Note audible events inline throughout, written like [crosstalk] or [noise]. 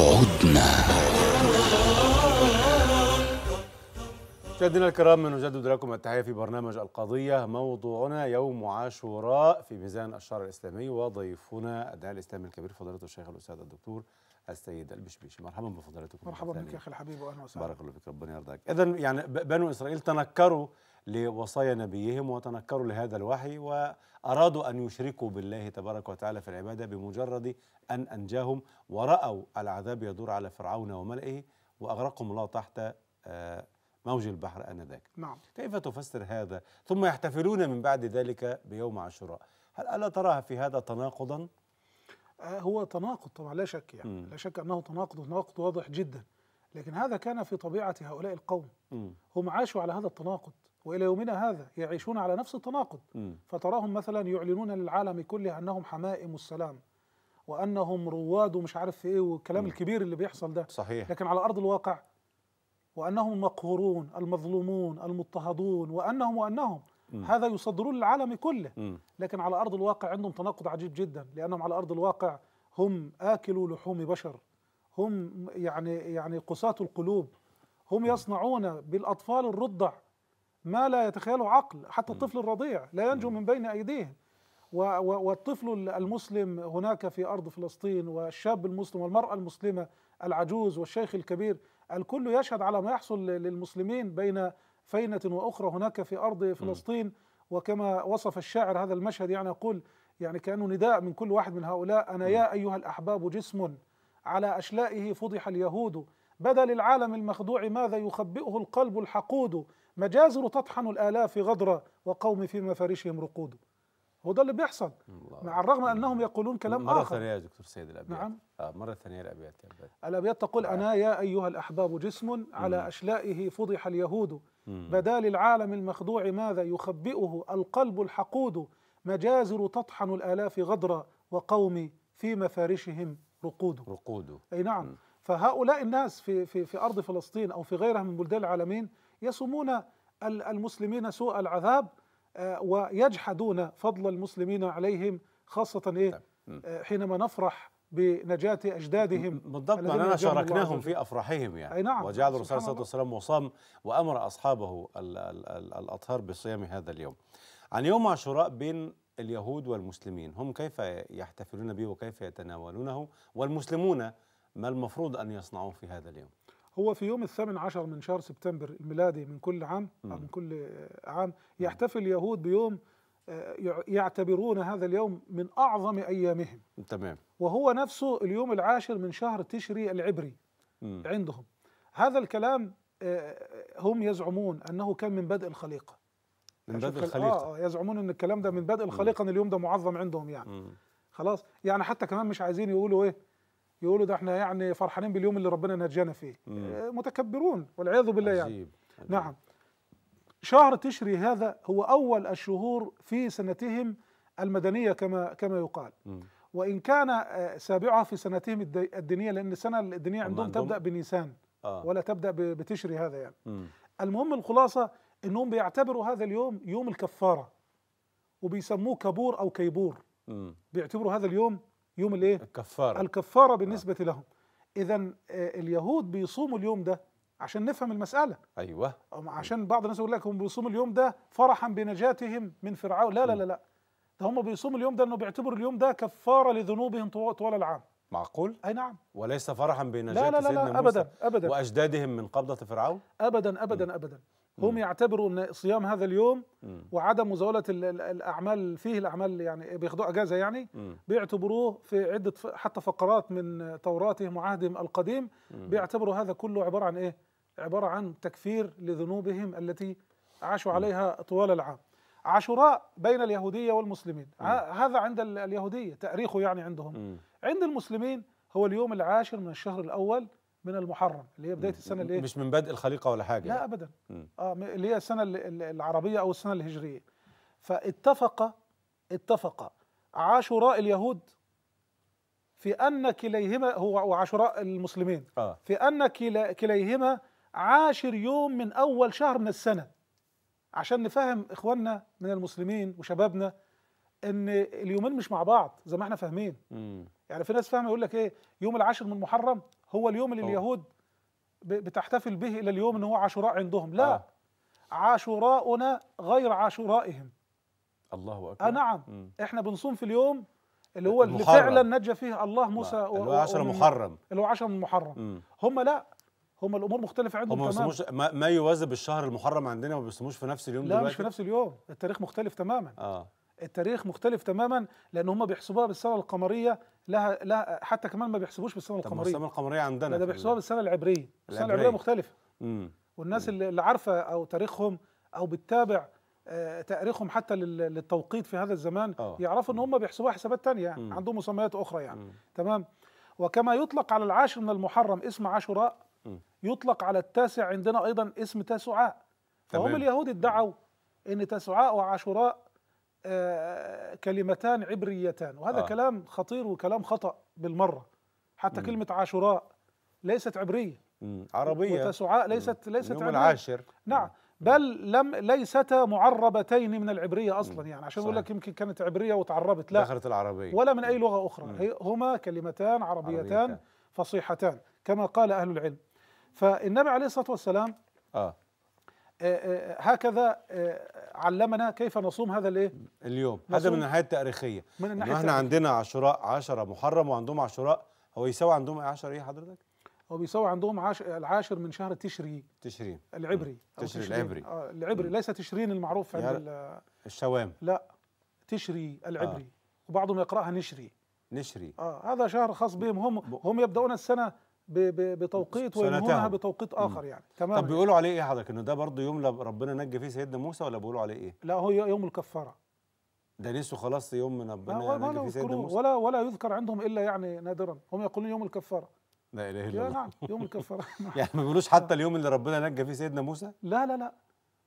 عدنا مشاهدينا الكرام نجدد لكم التحيه في برنامج القضيه موضوعنا يوم عاشوراء في ميزان الشرع الاسلامي وضيفنا الداعي الاسلامي الكبير فضيله الشيخ الاستاذ الدكتور السيد البشبيشي مرحبا بفضيلتكم مرحبا بك يا اخي الحبيب واهلا وسهلا بارك الله فيك ربنا يرضاك اذا يعني بنو اسرائيل تنكروا لوصايا نبيهم وتنكروا لهذا الوحي وارادوا ان يشركوا بالله تبارك وتعالى في العباده بمجرد أن أنجاهم ورأوا العذاب يدور على فرعون وملئه وأغرقهم الله تحت آه، موج البحر آنذاك نعم. كيف تفسر هذا ثم يحتفلون من بعد ذلك بيوم عاشوراء هل ألا تراها في هذا تناقضا آه، هو تناقض طبعا لا شك يعني م. لا شك أنه تناقض تناقض واضح جدا لكن هذا كان في طبيعة هؤلاء القوم م. هم عاشوا على هذا التناقض والى يومنا هذا يعيشون على نفس التناقض م. فتراهم مثلا يعلنون للعالم كله انهم حمائم السلام وانهم رواد ومش عارف ايه والكلام م. الكبير اللي بيحصل ده صحيح لكن على ارض الواقع وانهم المقهورون المظلومون المضطهدون وانهم وانهم م. هذا يصدرون للعالم كله م. لكن على ارض الواقع عندهم تناقض عجيب جدا لانهم على ارض الواقع هم اكلوا لحوم بشر هم يعني يعني قساة القلوب هم يصنعون بالاطفال الرضع ما لا يتخيله عقل حتى الطفل الرضيع لا ينجو من بين ايديهم والطفل المسلم هناك في ارض فلسطين والشاب المسلم والمراه المسلمه العجوز والشيخ الكبير الكل يشهد على ما يحصل للمسلمين بين فينه واخرى هناك في ارض فلسطين وكما وصف الشاعر هذا المشهد يعني يقول يعني كانه نداء من كل واحد من هؤلاء انا يا ايها الاحباب جسم على اشلائه فضح اليهود بدا للعالم المخدوع ماذا يخبئه القلب الحقود مجازر تطحن الالاف غدرا وقوم في مفارشهم رقود هو ده اللي بيحصل مع الرغم انهم يقولون كلام مرة اخر مره ثانيه يا دكتور سيد الابيات نعم آه مره ثانيه الابيات الابيات تقول نعم. انا يا ايها الاحباب جسم على مم. اشلائه فضح اليهود بدا للعالم المخدوع ماذا يخبئه القلب الحقود مجازر تطحن الالاف غدرا وقومي في مفارشهم رقود رقود اي نعم مم. فهؤلاء الناس في في في ارض فلسطين او في غيرها من بلدان العالمين يسمون المسلمين سوء العذاب ويجحدون فضل المسلمين عليهم خاصة إيه طيب. آه، حينما نفرح بنجاة أجدادهم بالضبط أننا شاركناهم في أفراحهم يعني أي نعم وجعل الرسول صلى الله عليه وسلم وصام وأمر أصحابه الأطهار بصيام هذا اليوم عن يوم عاشوراء بين اليهود والمسلمين هم كيف يحتفلون به وكيف يتناولونه والمسلمون ما المفروض أن يصنعوه في هذا اليوم هو في يوم الثامن عشر من شهر سبتمبر الميلادي من كل عام أو من كل عام يحتفل اليهود بيوم آه، يعتبرون هذا اليوم من أعظم أيامهم تمام وهو نفسه اليوم العاشر من شهر تشري العبري مم. عندهم هذا الكلام آه، هم يزعمون أنه كان من بدء الخليقة من يعني بدء الخليقة آه،, آه يزعمون أن الكلام ده من بدء الخليقة أن اليوم ده معظم عندهم يعني مم. خلاص يعني حتى كمان مش عايزين يقولوا إيه يقولوا ده احنا يعني فرحانين باليوم اللي ربنا نجانا فيه مم. آه، متكبرون والعياذ بالله عزيب. يعني عجيب. نعم شهر تشري هذا هو اول الشهور في سنتهم المدنيه كما كما يقال مم. وان كان آه، سابعها في سنتهم الدينيه لان السنه الدينيه عندهم, عندهم تبدا بنيسان آه. ولا تبدا بتشري هذا يعني مم. المهم الخلاصه انهم بيعتبروا هذا اليوم يوم الكفاره وبيسموه كبور او كيبور مم. بيعتبروا هذا اليوم يوم الايه الكفاره الكفاره آه. بالنسبه آه. لهم اذا اليهود بيصوموا اليوم ده عشان نفهم المساله ايوه عشان بعض الناس يقول لك هم بيصوموا اليوم ده فرحا بنجاتهم من فرعون لا لا لا لا ده هم بيصوموا اليوم ده انه بيعتبروا اليوم ده كفاره لذنوبهم طوال العام معقول؟ اي نعم وليس فرحا بنجاة لا لا لا, لا سيدنا ابدا ابدا واجدادهم من قبضه فرعون؟ ابدا ابدا ابدا هم م. يعتبروا ان صيام هذا اليوم م. وعدم مزاوله الاعمال فيه الاعمال يعني بياخدوها اجازه يعني م. بيعتبروه في عده حتى فقرات من توراتهم وعهدهم القديم م. بيعتبروا هذا كله عباره عن ايه؟ عباره عن تكفير لذنوبهم التي عاشوا عليها طوال العام. عاشوراء بين اليهوديه والمسلمين هذا عند اليهوديه تاريخه يعني عندهم. عند المسلمين هو اليوم العاشر من الشهر الاول من المحرم اللي هي بدايه السنه الايه مش من بدء الخليقه ولا حاجه لا يعني. ابدا اه اللي هي السنه العربيه او السنه الهجريه فاتفق اتفق عاشوراء اليهود في ان كليهما هو وعاشوراء المسلمين آه. في ان كليهما عاشر يوم من اول شهر من السنه عشان نفهم اخواننا من المسلمين وشبابنا ان اليومين مش مع بعض زي ما احنا فاهمين يعني في ناس فاهمه يقول لك ايه يوم العاشر من محرم هو اليوم اللي اليهود بتحتفل به الى اليوم ان هو عاشوراء عندهم لا آه. عاشوراؤنا غير عاشورائهم الله اكبر آه نعم مم. احنا بنصوم في اليوم اللي هو المحرم. اللي فعلا نجى فيه الله موسى و... اللي هو 10 محرم اللي هو 10 محرم محرم هم لا هم الامور مختلفه عندهم هم تماما ما, ما يوازي بالشهر المحرم عندنا ما بيصوموش في نفس اليوم لا دلوقتي لا مش في نفس اليوم التاريخ مختلف تماما اه التاريخ مختلف تماما لان هم بيحسبوها بالسنه القمريه لها لا حتى كمان ما بيحسبوش بالسنه القمريه السنه القمريه عندنا ده بيحسبوها بالسنه العبريه السنه العبريه مختلفه مم. والناس مم. اللي عارفه او تاريخهم او بتتابع آه، تاريخهم حتى للتوقيت في هذا الزمان أوه. يعرفوا ان هم بيحسبوها حسابات تانية يعني مم. عندهم مسميات اخرى يعني مم. تمام وكما يطلق على العاشر من المحرم اسم عاشوراء يطلق على التاسع عندنا ايضا اسم تاسعاء فهم اليهود ادعوا ان تاسعاء وعاشوراء آه، كلمتان عبريتان وهذا آه. كلام خطير وكلام خطأ بالمرة حتى م. كلمة عاشوراء ليست عبرية م. عربية وتسعاء ليست م. ليست يوم عبرية. العاشر نعم بل لم ليستا معربتين من العبرية أصلا يعني عشان أقول لك يمكن كانت عبرية وتعربت لا دخلت العربية ولا من أي لغة أخرى م. هما كلمتان عربيتان عربيتان. فصيحتان كما قال أهل العلم فالنبي عليه الصلاة والسلام آه. آه، آه، هكذا آه، علمنا كيف نصوم هذا الايه اليوم هذا من الناحيه التاريخيه من الناحيه احنا عندنا عاشوراء 10 محرم وعندهم عاشوراء هو يساوي عندهم 10 ايه حضرتك هو بيساوي عندهم عاش... العاشر من شهر تشري تشرين العبري تشري العبري آه العبري ليس تشرين المعروف عند الشوام لا تشري العبري آه. وبعضهم يقراها نشري نشري اه هذا شهر خاص بهم هم هم يبداون السنه بتوقيت وينهونها بتوقيت اخر يعني تمام طب بيقولوا عليه ايه حضرتك ان ده برضه يوم ربنا نجى فيه سيدنا موسى ولا بيقولوا عليه ايه لا هو يوم الكفاره ده لسه خلاص يوم ربنا نجى فيه سيدنا موسى ولا ولا يذكر عندهم الا يعني نادرا هم يقولون يوم الكفاره لا اله الا الله نعم يوم الكفاره [laughs] يعني ما بيقولوش حتى اليوم اللي ربنا نجى فيه سيدنا موسى لا لا لا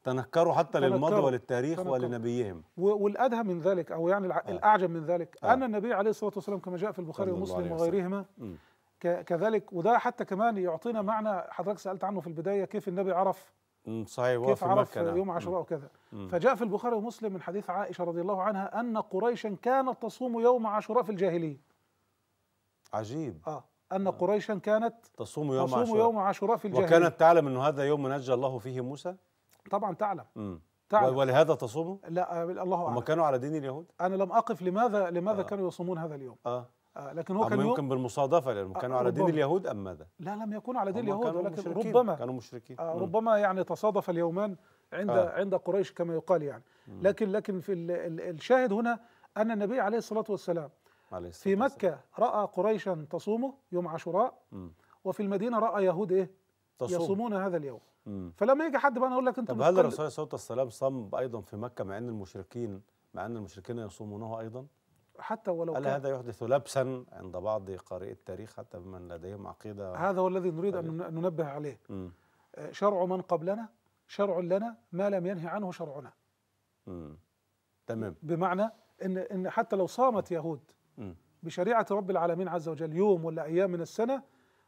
تنكروا حتى تنكروا للماضي وللتاريخ تنكروا ولنبيهم والادهى من ذلك او يعني آه. الاعجب من ذلك آه. ان النبي عليه الصلاه والسلام كما جاء في البخاري ومسلم وغيرهما كذلك وده حتى كمان يعطينا معنى حضرتك سالت عنه في البدايه كيف النبي عرف صحيح كيف عرف مكة نعم. يوم عاشوراء وكذا فجاء في البخاري ومسلم من حديث عائشه رضي الله عنها ان قريشا كانت تصوم يوم عاشوراء في الجاهليه عجيب اه ان نعم. قريشا كانت تصوم يوم تصوم يوم عاشوراء في الجاهليه وكانت تعلم انه هذا يوم نجى الله فيه موسى طبعا تعلم مم. تعلم ولهذا تصوموا؟ لا آه، الله اعلم هم كانوا على دين اليهود؟ انا لم اقف لماذا لماذا آه. كانوا يصومون هذا اليوم؟ اه آه، لكن هو كان يمكن بالمصادفه لانهم آه، كانوا على دين اليهود ام ماذا؟ لا لم يكونوا على دين اليهود ولكن مشركين ربما كانوا مشركين آه، ربما يعني تصادف اليومان عند آه. عند قريش كما يقال يعني مم. لكن لكن في الشاهد هنا ان النبي عليه الصلاه والسلام عليه الصلاة في مكه راى قريشا تصومه يوم عاشوراء وفي المدينه راى يهود ايه؟ تصوم. يصومون هذا اليوم مم. فلما يجي حد بقى اقول لك انت طب هل الرسول عليه الصلاه والسلام صام ايضا في مكه مع ان المشركين مع ان المشركين يصومونه ايضا؟ حتى ولو هل كان هذا يحدث لبسا عند بعض قارئي التاريخ حتى من لديهم عقيده هذا هو الذي نريد ان طيب. ننبه عليه آه، شرع من قبلنا شرع لنا ما لم ينهي عنه شرعنا م. تمام بمعنى ان ان حتى لو صامت يهود بشريعه رب العالمين عز وجل يوم ولا ايام من السنه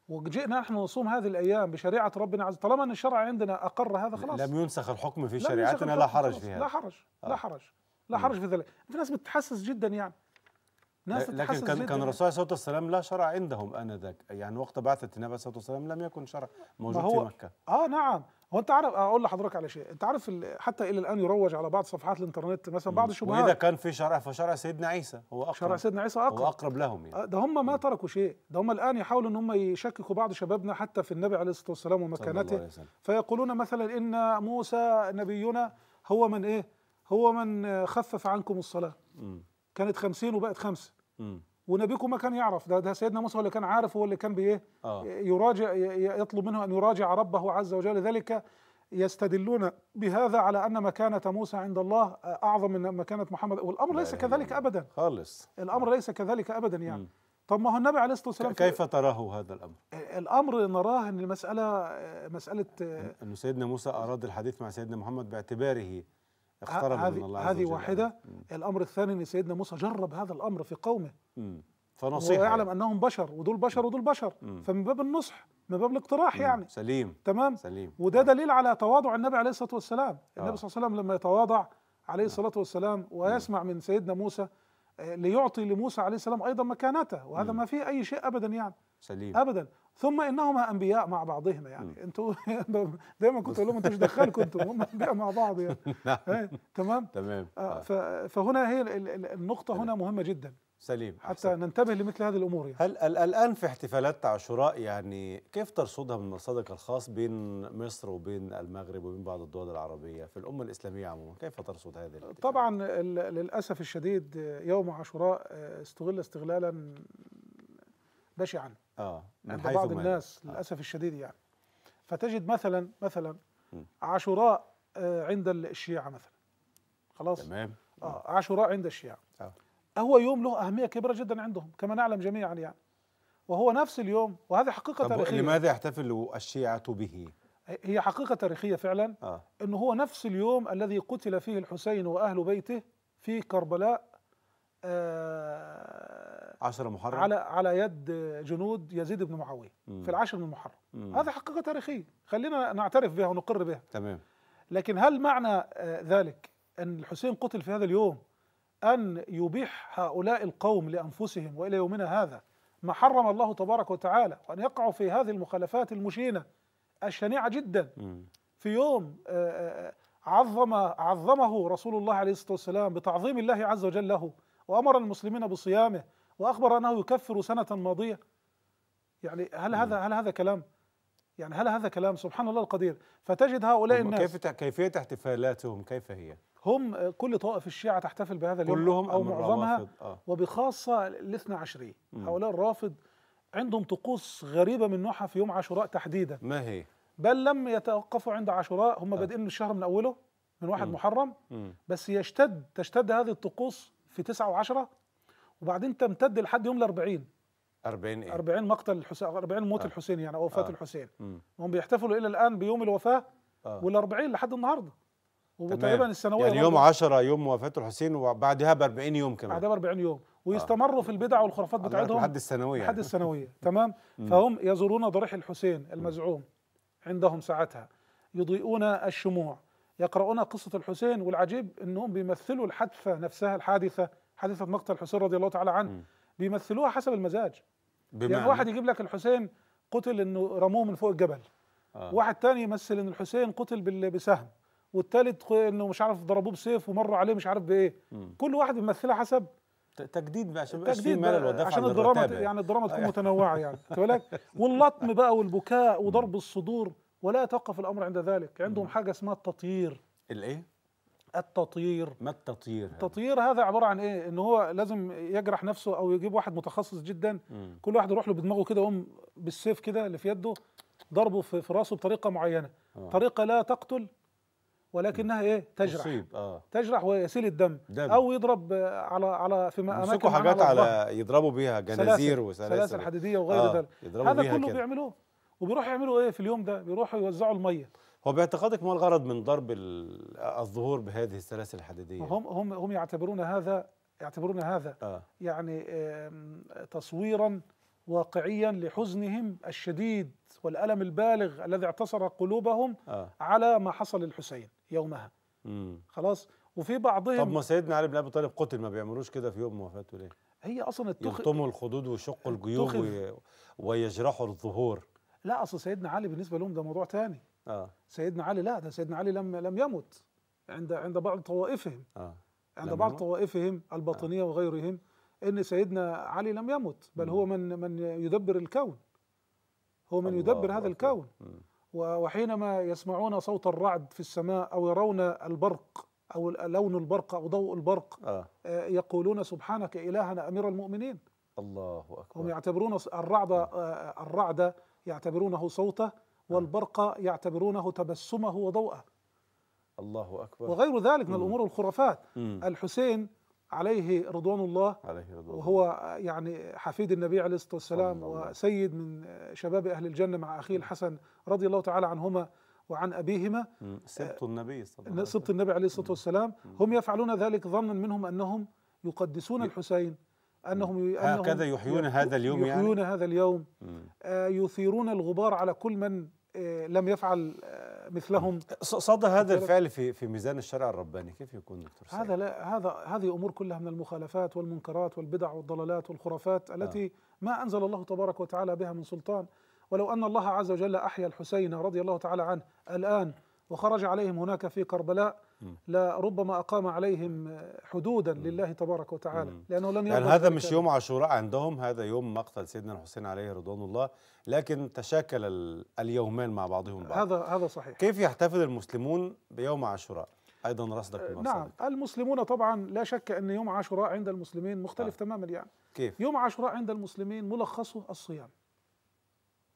وجئنا نحن نصوم هذه الايام بشريعه ربنا عز طالما ان الشرع عندنا اقر هذا خلاص لم ينسخ الحكم في شريعتنا لا حرج فيها لا حرج لا آه. حرج لا حرج في ذلك في ناس بتتحسس جدا يعني ناس لكن كان كان يعني. الرسول عليه الصلاه والسلام لا شرع عندهم انذاك يعني وقت بعثه النبي عليه الصلاه والسلام لم يكن شرع موجود هو في مكه اه نعم هو انت عارف اقول لحضرتك على شيء انت عارف حتى الى الان يروج على بعض صفحات الانترنت مثلا بعض الشبهات واذا كان في شرع فشرع سيدنا عيسى هو اقرب شرع سيدنا عيسى اقرب هو اقرب لهم يعني آه، ده هم ما تركوا شيء ده هم الان يحاولوا ان هم يشككوا بعض شبابنا حتى في النبي عليه الصلاه والسلام ومكانته فيقولون مثلا ان موسى نبينا هو من ايه هو من خفف عنكم الصلاه م. كانت خمسين وبقت خمسة ونبيكم ما كان يعرف ده, ده سيدنا موسى هو اللي كان عارف هو اللي كان بيه آه. يراجع يطلب منه ان يراجع ربه عز وجل لذلك يستدلون بهذا على ان مكانه موسى عند الله اعظم من مكانه محمد والامر ليس كذلك ابدا خالص الامر ليس كذلك ابدا يعني م. طب ما هو النبي عليه الصلاه والسلام كيف تراه هذا الامر؟ الامر نراه ان المساله مساله انه سيدنا موسى اراد الحديث مع سيدنا محمد باعتباره اقترب من الله هذه واحده الامر الثاني ان سيدنا موسى جرب هذا الامر في قومه فنصيحه ويعلم يعني. انهم بشر ودول بشر ودول بشر مم. فمن باب النصح من باب الاقتراح مم. يعني سليم تمام سليم وده آه. دليل على تواضع النبي عليه الصلاه والسلام آه. النبي آه. صلى الله عليه وسلم لما يتواضع عليه نعم. الصلاه والسلام ويسمع من سيدنا موسى آه، ليعطي لموسى عليه السلام ايضا مكانته وهذا ما فيه اي شيء ابدا يعني سليم ابدا ثم انهما انبياء مع بعضهما يعني انتوا [laughs] دايما كنت اقول لهم انتوا مش دخلكم انتوا هم انبياء مع بعض يعني [laughs] نعم. إيه؟ تمام تمام آه، آه. فهنا هي النقطه هنا مهمه جدا سليم حتى حسن. ننتبه لمثل هذه الامور يعني. هل الان في احتفالات عاشوراء يعني كيف ترصدها من مرصدك الخاص بين مصر وبين المغرب وبين بعض الدول العربيه في الامه الاسلاميه عموما كيف ترصد هذه الاحتفالات؟ طبعا للاسف الشديد يوم عاشوراء آه، استغل استغلالا بشعا اه من بعض الناس آه. للاسف الشديد يعني فتجد مثلا مثلا عاشوراء آه، عند الشيعه مثلا خلاص تمام اه عاشوراء عند الشيعه آه. هو يوم له اهميه كبيره جدا عندهم كما نعلم جميعا يعني وهو نفس اليوم وهذه حقيقه تاريخيه لماذا يحتفل الشيعه به؟ هي حقيقه تاريخيه فعلا آه. انه هو نفس اليوم الذي قتل فيه الحسين واهل بيته في كربلاء آه 10 محرم على على يد جنود يزيد بن معاويه في العاشر من محرم مم. هذا حقيقه تاريخيه خلينا نعترف بها ونقر بها تمام لكن هل معنى آه، ذلك ان الحسين قتل في هذا اليوم ان يبيح هؤلاء القوم لانفسهم والى يومنا هذا ما حرم الله تبارك وتعالى وان يقعوا في هذه المخالفات المشينه الشنيعه جدا في يوم آه، آه، عظم عظمه رسول الله عليه الصلاه والسلام بتعظيم الله عز وجل له وامر المسلمين بصيامه واخبر انه يكفر سنه ماضيه يعني هل هذا هل هذا كلام يعني هل هذا كلام سبحان الله القدير فتجد هؤلاء الناس كيف كيفيه احتفالاتهم كيف هي هم كل طوائف الشيعة تحتفل بهذا اليوم كلهم أو معظمها آه. وبخاصة الاثنى عشرية هؤلاء الرافض عندهم طقوس غريبة من نوعها في يوم عاشوراء تحديدا ما هي؟ بل لم يتوقفوا عند عاشوراء هم آه. بادئين من الشهر من أوله من واحد مم. محرم مم. بس يشتد تشتد هذه الطقوس في تسعة وعشرة وبعدين تمتد لحد يوم ال 40 40 ايه 40 مقتل الحسين 40 موت آه. الحسين يعني او وفاه آه. الحسين هم بيحتفلوا الى الان بيوم الوفاه آه. وال 40 لحد النهارده وتقريبا السنويه يعني يوم 10 يوم وفاه الحسين وبعدها ب 40 يوم كمان بعدها ب 40 يوم آه. ويستمروا آه. في البدع والخرافات بتاعتهم لحد الثانويه لحد يعني. الثانويه [laughs] تمام فهم يزورون ضريح الحسين المزعوم عندهم ساعتها يضيئون الشموع يقرؤون قصه الحسين والعجيب انهم بيمثلوا الحادثه نفسها الحادثه حادثه مقتل الحسين رضي الله تعالى عنه بيمثلوها حسب المزاج بمعنى. يعني واحد يجيب لك الحسين قتل انه رموه من فوق الجبل آه. واحد تاني يمثل ان الحسين قتل بسهم والتالت انه مش عارف ضربوه بسيف ومروا عليه مش عارف بايه كل واحد بيمثلها حسب تجديد بقى عشان تجديد بقى عشان الدراما يعني. يعني الدراما تكون أيوه. متنوعه يعني [laughs] بالك واللطم بقى والبكاء وضرب الصدور ولا يتوقف الامر عند ذلك عندهم حاجه اسمها التطيير الايه التطيير ما التطيير التطيير هذا عباره عن ايه ان هو لازم يجرح نفسه او يجيب واحد متخصص جدا مم. كل واحد يروح له بدماغه كده يقوم بالسيف كده اللي في يده ضربه في راسه بطريقه معينه أوه. طريقه لا تقتل ولكنها ايه تجرح آه. تجرح ويسيل الدم دم. او يضرب على على في اماكن يمسكوا حاجات على, على يضربوا بيها جنازير وسلاسل سلاسل حديديه وغير آه. ذلك هذا كله كده. بيعملوه وبيروحوا يعملوا ايه في اليوم ده بيروحوا يوزعوا الميه هو باعتقادك ما الغرض من ضرب الظهور بهذه السلاسل الحديديه؟ هم هم هم يعتبرون هذا يعتبرون هذا آه. يعني تصويرا واقعيا لحزنهم الشديد والالم البالغ الذي اعتصر قلوبهم آه. على ما حصل للحسين يومها مم. خلاص وفي بعضهم طب ما سيدنا علي بن ابي طالب قتل ما بيعملوش كده في يوم وفاته ليه؟ هي اصلا التخ... يلطموا الخدود ويشقوا الجيوب وي... ويجرحوا الظهور لا اصل سيدنا علي بالنسبه لهم ده موضوع تاني آه. سيدنا علي لا ده سيدنا علي لم لم يمت عند عند بعض طوائفهم آه. عند بعض طوائفهم الباطنيه آه. وغيرهم ان سيدنا علي لم يمت بل مم. هو من من يدبر الكون هو من يدبر هذا أكبر. الكون مم. وحينما يسمعون صوت الرعد في السماء او يرون البرق او لون البرق او ضوء البرق آه. آه. يقولون سبحانك الهنا امير المؤمنين الله اكبر هم يعتبرون الرعد آه، الرعد يعتبرونه صوته نعم. والبرق يعتبرونه تبسمه وضوءه الله أكبر وغير ذلك من الأمور الخرافات الحسين عليه رضوان الله عليه رضوان وهو يعني حفيد النبي عليه الصلاة والسلام وسيد من شباب أهل الجنة مع أخيه الحسن رضي الله تعالى عنهما وعن أبيهما سبط آه، النبي صلى الله عليه وسلم سبط النبي عليه الصلاة والسلام هم يفعلون ذلك ظنا منهم أنهم يقدسون الحسين أنهم هكذا يحيون هذا اليوم يعني؟ يحيون يعني؟ هذا اليوم آه، يثيرون الغبار على كل من آه، لم يفعل آه، مثلهم صدى هذا الفعل في في ميزان الشرع الرباني كيف يكون دكتور هذا لا هذا هذه امور كلها من المخالفات والمنكرات والبدع والضلالات والخرافات آه. التي ما انزل الله تبارك وتعالى بها من سلطان ولو ان الله عز وجل احيا الحسين رضي الله تعالى عنه الان وخرج عليهم هناك في كربلاء لربما أقام عليهم حدودا لله تبارك وتعالى لأنه لن يعني هذا مش يوم عاشوراء عندهم هذا يوم مقتل سيدنا الحسين عليه رضوان الله لكن تشاكل اليومان مع بعضهم البعض هذا هذا صحيح كيف يحتفل المسلمون بيوم عاشوراء؟ ايضا رصدك آه، نعم المسلمون طبعا لا شك ان يوم عاشوراء عند المسلمين مختلف آه. تماما يعني كيف؟ يوم عاشوراء عند المسلمين ملخصه الصيام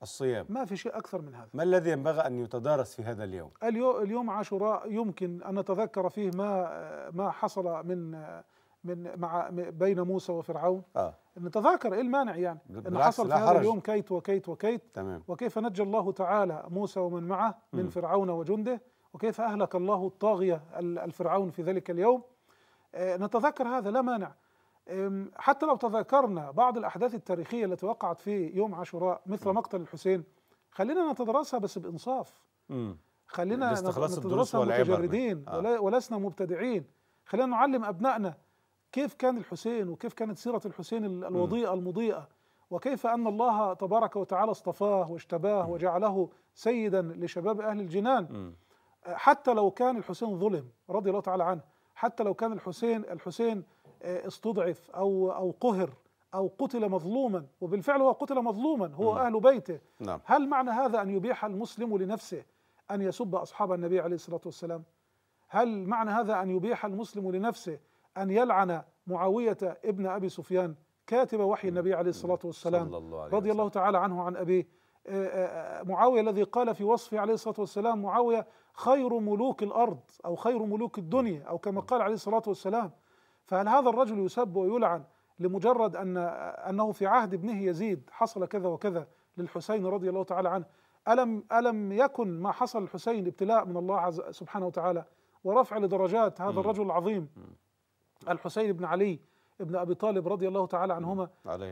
الصيام ما في شيء أكثر من هذا ما الذي ينبغى أن يتدارس في هذا اليوم؟ اليوم عاشوراء يمكن أن نتذكر فيه ما ما حصل من من مع بين موسى وفرعون آه. نتذاكر ايه المانع يعني ان حصل في هذا اليوم كيت وكيت وكيت تمام. وكيف نجى الله تعالى موسى ومن معه من م. فرعون وجنده وكيف اهلك الله الطاغيه الفرعون في ذلك اليوم آه، نتذكر هذا لا مانع حتى لو تذكرنا بعض الأحداث التاريخية التي وقعت في يوم عاشوراء مثل مقتل الحسين خلينا نتدرسها بس بإنصاف خلينا نتدرسها متجردين آه. ولسنا مبتدعين خلينا نعلم أبنائنا كيف كان الحسين وكيف كانت سيرة الحسين الوضيئة المضيئة وكيف أن الله تبارك وتعالى اصطفاه واشتباه وجعله سيدا لشباب أهل الجنان حتى لو كان الحسين ظلم رضي الله تعالى عنه حتى لو كان الحسين الحسين آه، استضعف او او قهر او قتل مظلوما وبالفعل هو قتل مظلوما هو اهل بيته نعم. هل معنى هذا ان يبيح المسلم لنفسه ان يسب اصحاب النبي عليه الصلاه والسلام هل معنى هذا ان يبيح المسلم لنفسه ان يلعن معاويه ابن ابي سفيان كاتب وحي النبي عليه الصلاه والسلام الله عليه رضي الله تعالى عنه عن ابيه آه، آه، معاويه الذي قال في وصفه عليه الصلاه والسلام معاويه خير ملوك الارض او خير ملوك الدنيا او كما قال عليه الصلاه والسلام فهل هذا الرجل يسب ويلعن لمجرد أن أنه في عهد ابنه يزيد حصل كذا وكذا للحسين رضي الله تعالى عنه ألم ألم يكن ما حصل للحسين ابتلاء من الله عز سبحانه وتعالى ورفع لدرجات هذا الرجل العظيم الحسين بن علي ابن أبي طالب رضي الله تعالى عنهما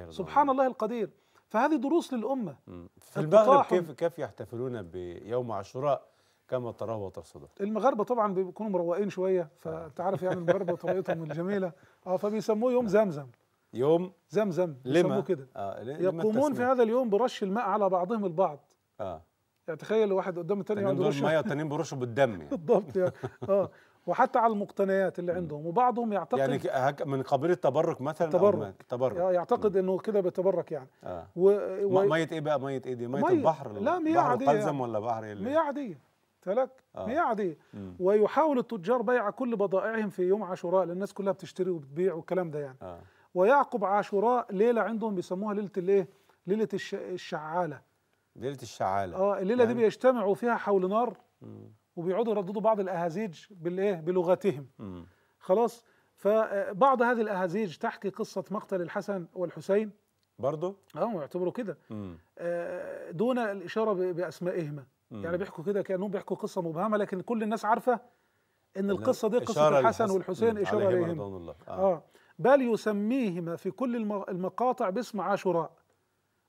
سبحان الله القدير فهذه دروس للأمة في المغرب كيف كيف يحتفلون بيوم عاشوراء كما تراه وتقصده المغاربه طبعا بيكونوا مروقين شويه آه. فانت عارف يعني [laughs] المغاربه طريقتهم الجميله اه فبيسموه يوم آه. زمزم يوم زمزم لما كده آه يقومون في هذا اليوم برش الماء على بعضهم البعض اه يعني تخيل واحد قدام الثاني عنده يرش الميه والثانيين بيرشوا بالدم [laughs] يعني بالضبط يعني [laughs] اه وحتى على المقتنيات اللي عندهم وبعضهم يعتقد يعني من قبيل التبرك مثلا التبرك التبرك آه، يعتقد انه كده بيتبرك يعني آه. و... و... ميه ايه بقى ميه ايه دي ميه, مية البحر لا مياه عاديه بحر يعني. القلزم ولا بحر ايه مياه عاديه فلك آه. هي عادية مم. ويحاول التجار بيع كل بضائعهم في يوم عاشوراء لأن الناس كلها بتشتري وبتبيع والكلام ده يعني آه. ويعقب عاشوراء ليلة عندهم بيسموها ليلة الايه ليلة الش... الشعالة ليلة الشعالة اه الليلة يعني... دي بيجتمعوا فيها حول نار وبيقعدوا يرددوا بعض الأهازيج بالايه بلغتهم مم. خلاص فبعض هذه الأهازيج تحكي قصة مقتل الحسن والحسين برضه اه يعتبروا كده آه دون الإشارة بأسمائهما يعني بيحكوا كده كانهم بيحكوا قصه مبهمه لكن كل الناس عارفه ان القصه دي قصه الحسن والحسين اشاره اليهم الله. آه. آه. بل يسميهما في كل المقاطع باسم عاشوراء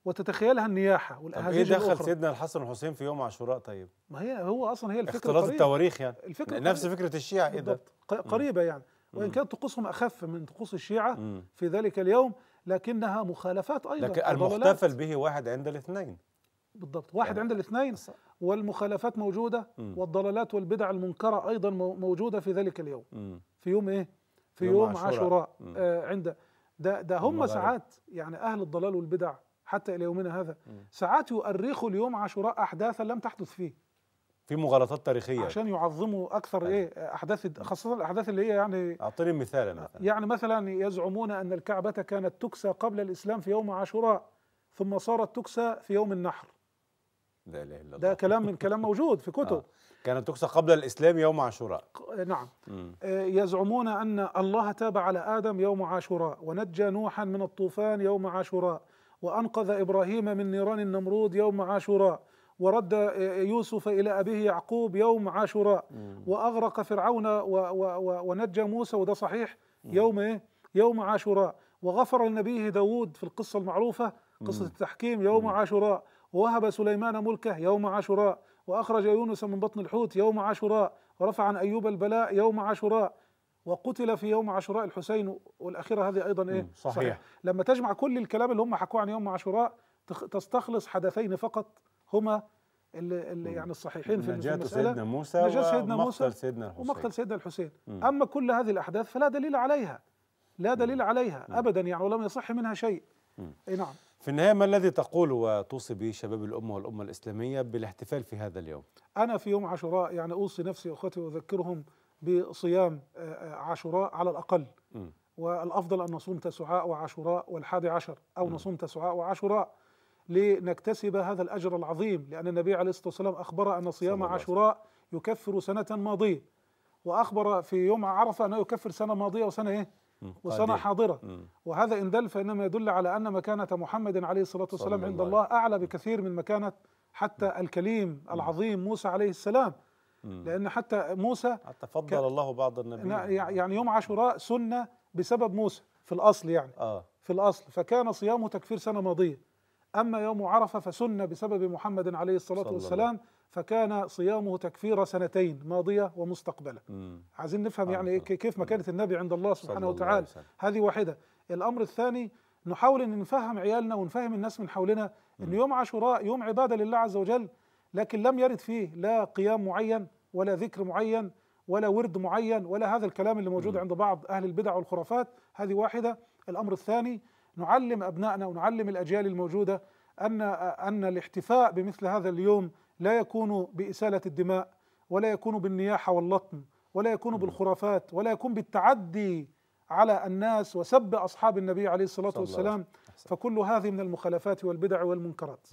وتتخيلها النياحه والاهالي ايه دخل سيدنا الحسن والحسين في يوم عاشوراء طيب ما هي هو اصلا هي الفكره اختلاط التواريخ يعني الفكرة نفس فكره الشيعة ايه ده قريبه يعني وان كانت طقوسهم اخف من طقوس الشيعه م. في ذلك اليوم لكنها مخالفات ايضا لكن المحتفل به واحد عند الاثنين بالضبط واحد يعني. عند الاثنين والمخالفات موجودة م. والضلالات والبدع المنكرة أيضا موجودة في ذلك اليوم م. في يوم إيه؟ في يوم, يوم عاشوراء آه عند ده, ده هم ساعات يعني أهل الضلال والبدع حتى إلى يومنا هذا م. ساعات يؤرخوا اليوم عاشوراء أحداثا لم تحدث فيه في مغالطات تاريخيه عشان يعظموا اكثر يعني. ايه احداث خاصه الاحداث اللي هي يعني اعطيني مثالا مثلا يعني مثلا يزعمون ان الكعبه كانت تكسى قبل الاسلام في يوم عاشوراء ثم صارت تكسى في يوم النحر لا اله الا الله ده كلام من كلام موجود في كتب آه. كانت تقصى قبل الاسلام يوم عاشوراء آه، نعم م. آه، يزعمون ان الله تاب على ادم يوم عاشوراء ونجى نوحا من الطوفان يوم عاشوراء وانقذ ابراهيم من نيران النمرود يوم عاشوراء ورد آه، يوسف الى ابيه يعقوب يوم عاشوراء واغرق فرعون و و ونجى موسى وده صحيح يوم ايه؟ يوم عاشوراء وغفر لنبيه داود في القصه المعروفه قصه التحكيم يوم عاشوراء ووهب سليمان ملكه يوم عاشوراء وأخرج يونس من بطن الحوت يوم عاشوراء ورفع عن أيوب البلاء يوم عاشوراء وقتل في يوم عاشوراء الحسين والأخيرة هذه أيضا إيه صحيح. صحيح لما تجمع كل الكلام اللي هم حكوه عن يوم عاشوراء تستخلص حدثين فقط هما اللي, اللي يعني الصحيحين في نجاة سيدنا موسى نجاة سيدنا موسى سيدنا الحسين ومقتل سيدنا الحسين مم. أما كل هذه الأحداث فلا دليل عليها لا دليل عليها مم. أبدا يعني ولم يصح منها شيء اي نعم في النهاية ما الذي تقول وتوصي به شباب الأمة والأمة الإسلامية بالاحتفال في هذا اليوم؟ أنا في يوم عاشوراء يعني أوصي نفسي وأخوتي وأذكرهم بصيام آه، آه، عاشوراء على الأقل م. والأفضل أن نصوم تسعاء وعاشوراء والحادي عشر أو م. نصوم تسعاء وعاشوراء لنكتسب هذا الأجر العظيم لأن النبي عليه الصلاة والسلام أخبر أن صيام عاشوراء يكفر سنة ماضية وأخبر في يوم عرفة أنه يكفر سنة ماضية وسنة إيه؟ وسنة حاضرة وهذا إن دل فإنما يدل على أن مكانة محمد عليه الصلاة والسلام عند الله أعلى بكثير من مكانة حتى الكليم العظيم موسى عليه السلام لأن حتى موسى حتى فضل الله بعض النبي يعني يوم عاشوراء سنة بسبب موسى في الأصل يعني آه. في الأصل فكان صيامه تكفير سنة ماضية أما يوم عرفة فسنة بسبب محمد عليه الصلاة والسلام الله. فكان صيامه تكفير سنتين ماضيه ومستقبله مم. عايزين نفهم يعني آه. كيف مكانه النبي عند الله سبحانه وتعالى هذه واحده الامر الثاني نحاول ان نفهم عيالنا ونفهم الناس من حولنا ان يوم عاشوراء يوم عباده لله عز وجل لكن لم يرد فيه لا قيام معين ولا ذكر معين ولا ورد معين ولا هذا الكلام اللي موجود عند بعض اهل البدع والخرافات هذه واحده الامر الثاني نعلم ابنائنا ونعلم الاجيال الموجوده ان ان الاحتفاء بمثل هذا اليوم لا يكون بإسالة الدماء ولا يكون بالنياحة واللطم ولا يكون بالخرافات ولا يكون بالتعدي على الناس وسب أصحاب النبي عليه الصلاة والسلام فكل هذه من المخالفات والبدع والمنكرات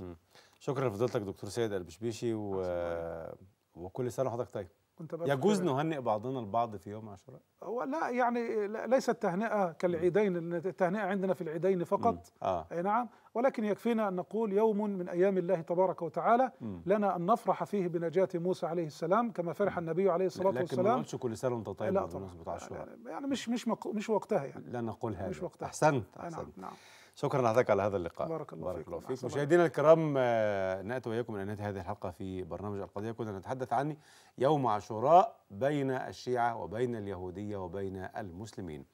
شكرا لفضيلتك دكتور سيد البشبيشي و... وكل سنة وحضرتك طيب كنت يجوز نهنئ بعضنا البعض في يوم عاشوراء؟ هو لا يعني ليست تهنئه كالعيدين التهنئه عندنا في العيدين فقط آه. اي نعم ولكن يكفينا ان نقول يوم من ايام الله تبارك وتعالى م. لنا ان نفرح فيه بنجاه موسى عليه السلام كما فرح النبي عليه الصلاه لكن والسلام لكن ما نقولش كل سنه وانت طيب بمناسبه عاشوراء يعني،, يعني مش مش مش وقتها يعني لا نقول هذا مش وقتها احسنت نعم. احسنت نعم, نعم. شكرا لحضرتك على هذا اللقاء بارك الله بارك فيك, الله فيك. مشاهدينا الكرام آه، ناتي واياكم الى نهايه هذه الحلقه في برنامج القضيه كنا نتحدث عن يوم عاشوراء بين الشيعه وبين اليهوديه وبين المسلمين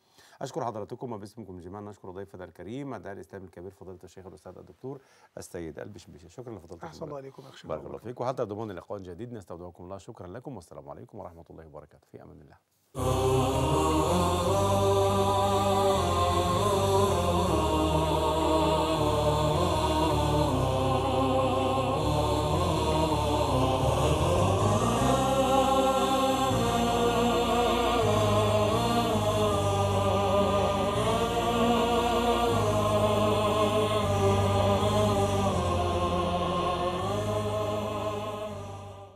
اشكر حضراتكم وباسمكم جميعا نشكر ضيفنا الكريم الداعي الاسلامي الكبير فضيله الشيخ الاستاذ الدكتور السيد البشمبيشه شكرا لفضيلتكم احسن الله عليكم يا بارك الله فيك وحتى ضمان لقاء جديد نستودعكم الله شكرا لكم والسلام عليكم ورحمه الله وبركاته في امان الله [laughs]